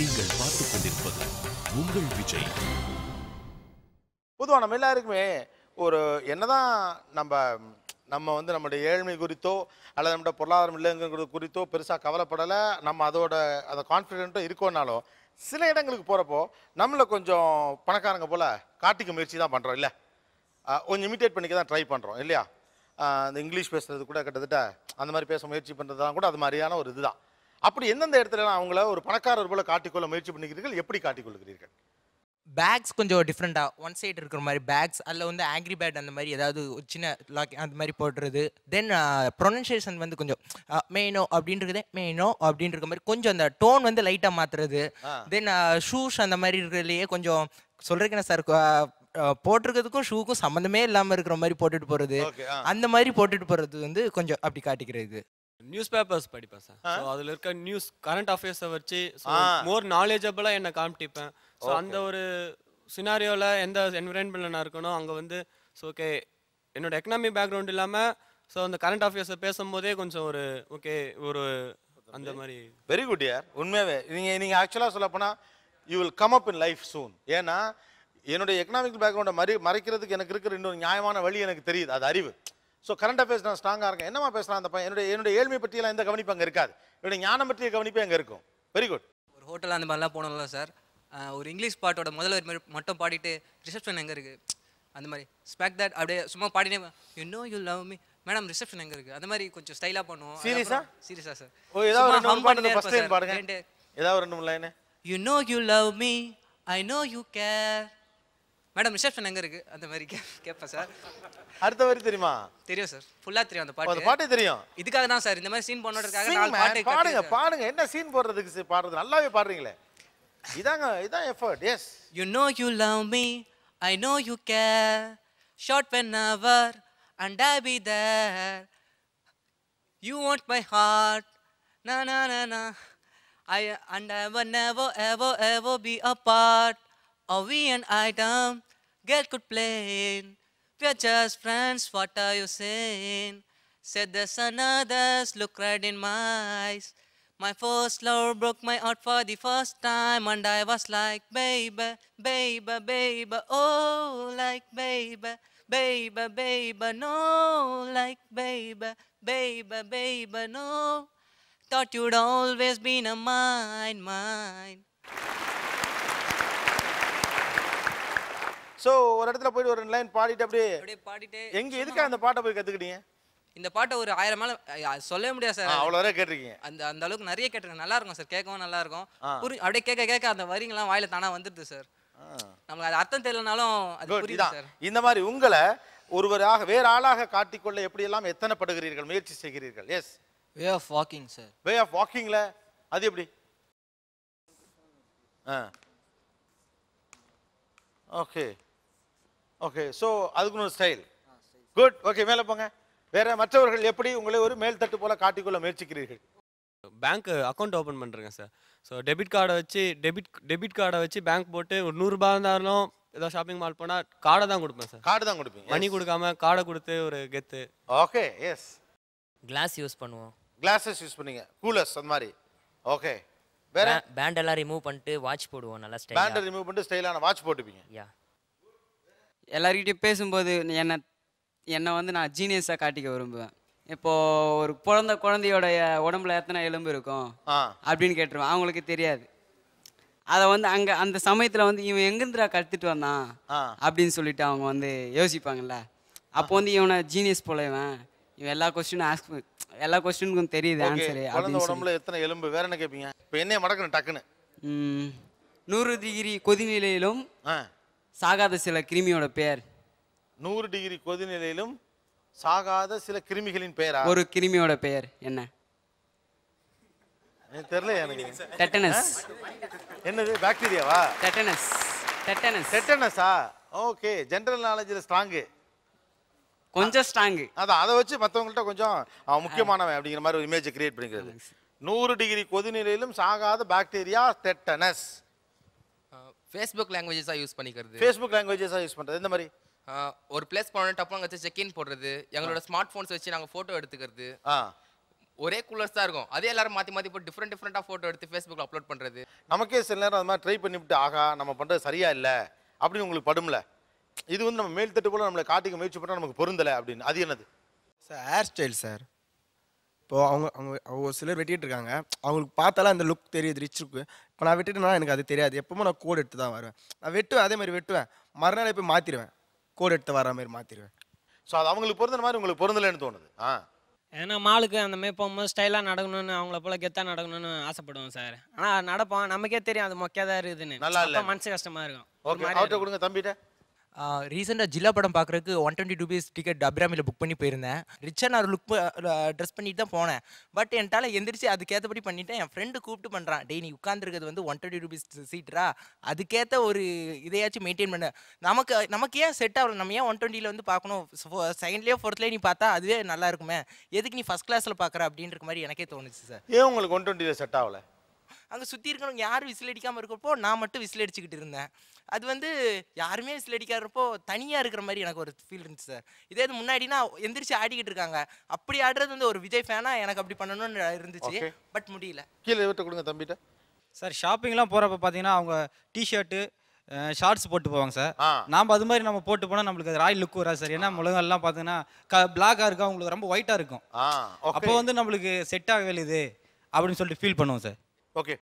நீங்கள் பார்த்து கொண்டிருப்பது உங்கள் விஜய் பொதுவாக நம்ம எல்லாருக்குமே ஒரு என்னதான் நம்ம நம்ம வந்து நம்முடைய ஏழ்மை குறித்தோ அல்லது நம்முடைய பொருளாதாரம் இல்லைங்கிறது குறித்தோ பெருசாக கவலைப்படலை நம்ம அதோட அதை கான்ஃபிடென்ட்டும் இருக்கோனாலும் சில இடங்களுக்கு போகிறப்போ நம்மளை கொஞ்சம் பணக்காரங்க போல் காட்டிக்க முயற்சி தான் பண்ணுறோம் இல்லை கொஞ்சம் இமிட்டேட் பண்ணிக்க தான் ட்ரை பண்ணுறோம் இல்லையா இந்த இங்கிலீஷ் பேசுகிறது கூட கிட்டத்தட்ட அந்த மாதிரி பேச முயற்சி பண்ணுறதுலாம் கூட அது மாதிரியான ஒரு இதுதான் அப்படி எந்தெந்த இடத்துல அவங்கள ஒரு பணக்காரர் போல காட்டிக்கொள்ள முயற்சி பண்ணிக்கிறீர்கள் எப்படி காட்டிக்கொள்கிறீர்கள் பேக்ஸ் கொஞ்சம் டிஃப்ரெண்ட்டாக ஒன் சைடு இருக்கிற மாதிரி பேக்ஸ் அதில் வந்து ஆங்கிரி பேட் அந்த மாதிரி ஏதாவது சின்ன லாக் அந்த மாதிரி போடுறது தென் ப்ரொனன்சியேஷன் வந்து கொஞ்சம் மேனோ அப்படின்றதே மேனோ அப்படின்ற மாதிரி கொஞ்சம் அந்த டோன் வந்து லைட்டாக மாற்றுறது தென் ஷூஸ் அந்த மாதிரி இருக்கிறதுலையே கொஞ்சம் சொல்கிறீங்க சார் போட்டிருக்கிறதுக்கும் ஷூக்கும் சம்மந்தமே இல்லாமல் இருக்கிற மாதிரி போட்டுட்டு போகிறது அந்த மாதிரி போட்டுட்டு போகிறது வந்து கொஞ்சம் அப்படி காட்டிக்கிறது நியூஸ் பேப்பர்ஸ் படிப்பேன் சார் ஸோ அதில் இருக்க நியூஸ் கரண்ட் அஃபேர்ஸை வச்சு மோர் நாலேஜபிளாக என்னை காமிட்டிப்பேன் ஸோ அந்த ஒரு சினாரியோவில் எந்த என்விரான்மெண்ட்ல நான் இருக்கணும் அங்கே வந்து ஸோ ஓகே என்னோட எக்கனாமி பேக்ரவுண்ட் இல்லாமல் ஸோ அந்த கரண்ட் அஃபேர்ஸை பேசும்போதே கொஞ்சம் ஒரு ஓகே ஒரு அந்த மாதிரி வெரி குட் யார் உண்மையாகவே நீங்கள் நீங்கள் ஆக்சுவலாக சொல்ல போனால் you will come up in life சூன் ஏன்னா என்னுடைய எக்கனாமிக் பேக்ரவுண்டை மறி மறைக்கிறதுக்கு எனக்கு இருக்கிற இன்னொரு நியாயமான வழி எனக்கு தெரியுது அது அறிவு ஸோ கரண்ட் அஃபேர்ஸ் நான் ஸ்ட்ராங்காக இருக்கேன் என்னமா பேசலாம் அந்த பையன் என்னுடைய என்னுடைய ஏழ்மை பற்றியெல்லாம் எந்த கவனிப்பு அங்கே இருக்காது என்னுடைய ஞானம் பற்றிய கவனிப்பு அங்கே இருக்கும் வெரி குட் ஒரு ஹோட்டல் அந்த மாதிரிலாம் போனோம்ல சார் ஒரு இங்கிலீஷ் பாட்டோட முதல்ல மட்டும் பாடிட்டு ரிசப்ஷன் எங்கே இருக்குது அந்த மாதிரி ஸ்பேக் தட் அப்படியே சும்மா பாடினே you know you love me madam reception எங்கே இருக்குது அந்த மாதிரி கொஞ்சம் ஸ்டைலாக பண்ணுவோம் சீரியஸா சீரியஸா சார் ஓ ஏதாவது ஒரு ஹம் பண்ணி ஃபர்ஸ்ட் டைம் பாடுங்க ஏதாவது ரெண்டு மூணு line you know you love me I know you care madam reception எங்க இருக்கு அந்த மாதிரி கேட்பேன் சார் அடுத்த மாதிரி தெரியுமா தெரியும் சார் ஃபுல்லா தெரியும் அந்த பாட்டு பாட்டு தெரியும் இதுக்காக தான் சார் இந்த மாதிரி சீன் பண்ணுறதுக்காக பாட்டு பாடுங்க பாடுங்க என்ன சீன் போடுறதுக்கு பாடுறது நல்லாவே பாடுறீங்களே இதாங்க இதான் effort S you know you love me I know you care short when our and I be there you want my heart na na na na I and I will never ever ever Are we an item? Girl could play. We're just friends, what are you saying? Said the sun, others look right in my eyes. My first love broke my heart for the first time, and I was like, baby, baby, baby, oh, like baby, baby, baby, no, like baby, baby, baby, no. Thought you'd always been a mine, mine. So ஒரு இடத்துல போயிட்டு ஒரு line பாடிட்டு அப்படியே அப்படியே பாடிட்டு எங்க எதுக்கு அந்த பாட்டை போய் கத்துக்கிட்டீங்க இந்த பாட்டை ஒரு ஆயிரம் மேல சொல்ல முடியாது சார் அவ்வளோ வரை கேட்டிருக்கீங்க அந்த அந்த அளவுக்கு நிறைய கேட்டிருக்கேன் நல்லா இருக்கும் சார் கேட்கவும் நல்லா இருக்கும் புரி அப்படியே கேட்க கேட்க அந்த வரிங்கெல்லாம் வாயில தானா வந்துருது சார் நம்மளுக்கு அது அர்த்தம் தெரியலனாலும் அது புரியுது இந்த மாதிரி உங்களை ஒருவராக வேற ஆளாக காட்டிக்கொள்ள எப்படியெல்லாம் எத்தனை படுகிறீர்கள் முயற்சி செய்கிறீர்கள் S way of walking sir way of வாக்கிங்ல அது எப்படி ஆ ஓகே ஓகே ஸோ அதுக்குன்னு ஒரு ஸ்டைல் குட் ஓகே மேலே போங்க வேற மற்றவர்கள் எப்படி உங்களை ஒரு மேல் தட்டு போல காட்டிக்கொள்ள முயற்சிக்கிறீர்கள் பேங்க் அக்கௌண்ட் ஓப்பன் பண்ணுறேங்க சார் ஸோ டெபிட் கார்டை வச்சு டெபிட் டெபிட் கார்டை வச்சு பேங்க் போட்டு ஒரு நூறுரூபா இருந்தாலும் ஏதோ ஷாப்பிங் மால் போனால் கார்டை தான் கொடுப்பேன் சார் கார்டு தான் கொடுப்பேன் மணி கொடுக்காம கார்டை கொடுத்து ஒரு கெத்து ஓகே எஸ் கிளாஸ் யூஸ் பண்ணுவோம் கிளாஸஸ் யூஸ் பண்ணீங்க கூலர்ஸ் அந்த மாதிரி ஓகே வேற பேண்ட் எல்லாம் ரிமூவ் பண்ணிட்டு வாட்ச் போடுவோம் நல்லா ஸ்டைலா பேண்ட் ரிமூவ் பண்ணிட்டு ஸ்டைலான வாட்ச் போட்டுப்பீங்க யா எல்லாருக்கிட்டையும் பேசும்போது என்னை என்னை வந்து நான் ஜீனியஸாக காட்டிக்க விரும்புவேன் இப்போ ஒரு குழந்த குழந்தையோடைய உடம்புல எத்தனை எலும்பு இருக்கும் அப்படின்னு கேட்டுருவேன் அவங்களுக்கு தெரியாது அதை வந்து அங்கே அந்த சமயத்தில் வந்து இவன் எங்கேருந்துடா கற்றுட்டு வந்தான் அப்படின்னு சொல்லிட்டு அவங்க வந்து யோசிப்பாங்கல்ல அப்போ வந்து இவனை ஜீனியஸ் போல இவன் எல்லா கொஸ்டினும் ஆஸ்க் எல்லா கொஸ்டினுக்கும் தெரியுது ஆன்சர் அப்படின்னு உடம்புல எத்தனை எலும்பு வேற என்ன கேட்பீங்க இப்போ என்ன மடக்கணும் டக்குன்னு நூறு டிகிரி கொதிநிலையிலும் சாகாத சில கிருமியோட பெயர் நூறு டிகிரி கொதிநிலையிலும் சாகாத சில கிருமிகளின் பெயர் ஒரு கிருமியோட பெயர் என்ன தெரியல எனக்கு டெட்டனஸ் என்னது பாக்டீரியாவா tetanus tetanus டெட்டனஸா okay general நாலேஜில் strong கொஞ்சம் ஸ்ட்ராங்கு அதான் அதை வச்சு மற்றவங்கள்ட்ட கொஞ்சம் அவன் முக்கியமானவன் அப்படிங்கிற மாதிரி ஒரு இமேஜை கிரியேட் பண்ணிக்கிறது நூறு டிகிரி கொதிநிலையிலும் சாகாத பாக்டீரியா டெட்டனஸ் ஃபேஸ்புக் லாங்குவேஜஸாக யூஸ் பண்ணிக்கிறது ஃபேஸ்புக் லாங்குவேஜஸாக யூஸ் பண்ணுறது இந்த மாதிரி ஒரு பிளேஸ் போனோம் டப்புனு வச்சு செக் இன் போடுறது எங்களோட ஸ்மார்ட் ஃபோன்ஸ் வச்சு நாங்கள் ஃபோட்டோ எடுத்துக்கிறது ஒரே கூலர்ஸ் தான் இருக்கும் அதே எல்லாரும் மாற்றி மாற்றி இப்போ டிஃப்ரெண்ட் டிஃப்ரெண்ட்டாக ஃபோட்டோ எடுத்து ஃபேஸ்புக்கில் அப்லோட் பண்ணுறது நமக்கே சில நேரம் அது மாதிரி ட்ரை பண்ணிவிட்டு ஆகா நம்ம பண்ணுறது சரியா இல்லை அப்படின்னு உங்களுக்கு படும்ல இது வந்து நம்ம மேல் தட்டு போல் நம்மளை காட்டிக்க முயற்சி பண்ணால் நமக்கு பொருந்தலை அப்படின்னு அது என்னது சார் ஹேர் ஸ்டைல் சார் இப்போ அவங்க அவங்க அவங்க சிலர் வெட்டிகிட்டு இருக்காங்க அவங்களுக்கு பார்த்தாலும் அந்த லுக் தெரியுது ரிச் லுக்கு இப்போ நான் வெட்டிட்டுனா எனக்கு அது தெரியாது எப்பவும் நான் கோடு எடுத்து தான் வருவேன் நான் வெட்டுவேன் அதே மாதிரி வெட்டுவேன் மறுநாள் போய் மாற்றிடுவேன் கோடு எடுத்து வர மாதிரி மாற்றிடுவேன் ஸோ அது அவங்களுக்கு பொருந்தின மாதிரி உங்களுக்கு பொருந்தலைன்னு தோணுது ஆ ஏன்னா மாலுக்கு அந்த மாதிரி போகும்போது ஸ்டைலாக நடக்கணும்னு அவங்கள போல கெத்தாக நடக்கணும்னு ஆசைப்படுவோம் சார் ஆனால் நடப்போம் நமக்கே தெரியும் அது மொக்கையாக தான் இருக்குதுன்னு நல்லா இல்லை மனசு கஷ்டமாக இருக்கும் ஓகே கொடுங்க தம்பிகிட்ட ரீசெண்டாக ஜில்லா படம் பார்க்குறதுக்கு one twenty rupees ticket அபிராமியில் book பண்ணி போயிருந்தேன் ரிச்சாக நான் லுக் ட்ரெஸ் பண்ணிட்டு தான் போனேன் பட் என்ட்டால் எந்திரிச்சு அதுக்கேற்றபடி பண்ணிவிட்டேன் என் ஃப்ரெண்டு கூப்பிட்டு பண்ணுறான் டெய்லி உட்காந்துருக்கிறது வந்து ஒன் டுவெண்ட்டி ருபீஸ் சீட்ரா அதுக்கேற்ற ஒரு இதையாச்சும் மெயின்டைன் பண்ண நமக்கு நமக்கு ஏன் செட் ஆகல நம்ம ஏன் ஒன் டுவெண்ட்டியில் வந்து பார்க்கணும் செகண்ட்லேயே ஃபோர்த்லேயே நீ பார்த்தா அதுவே நல்லா இருக்குமே எதுக்கு நீ ஃபஸ்ட் கிளாஸில் பார்க்குற அப்படின்ற மாதிரி எனக்கே தோணுச்சு சார் ஏன் உங்களுக்கு ஒன் டுவெண்ட்டியில் செட் ஆகலை அங்கே சுற்றி இருக்கிறவங்க யாரும் விசில் அடிக்காமல் இருக்கிறப்போ நான் மட்டும் விசில் அடிச்சுக்கிட்டு இருந்தேன் அது வந்து யாருமே விசில் அடிக்காதப்போ தனியாக இருக்கிற மாதிரி எனக்கு ஒரு ஃபீல் இருந்துச்சு சார் இதே இது முன்னாடினா எந்திரிச்சு ஆடிக்கிட்டு இருக்காங்க அப்படி ஆடுறது வந்து ஒரு விஜய் ஃபேனாக எனக்கு அப்படி பண்ணணும்னு இருந்துச்சு பட் முடியல கீழே விட்டு கொடுங்க தம்பிட்ட சார் ஷாப்பிங்லாம் போகிறப்ப பார்த்தீங்கன்னா அவங்க டிஷர்ட்டு ஷார்ட்ஸ் போட்டு போவாங்க சார் நாம் அது மாதிரி நம்ம போட்டு போனால் நம்மளுக்கு அது ராயல் லுக் வராது சார் ஏன்னா முழுங்கெல்லாம் பார்த்தீங்கன்னா க பிளாக்காக இருக்கும் அவங்களுக்கு ரொம்ப ஒயிட்டாக இருக்கும் அப்போ வந்து நம்மளுக்கு செட் ஆகவே இது அப்படின்னு சொல்லிட்டு ஃபீல் பண்ணுவோம் சார் Okay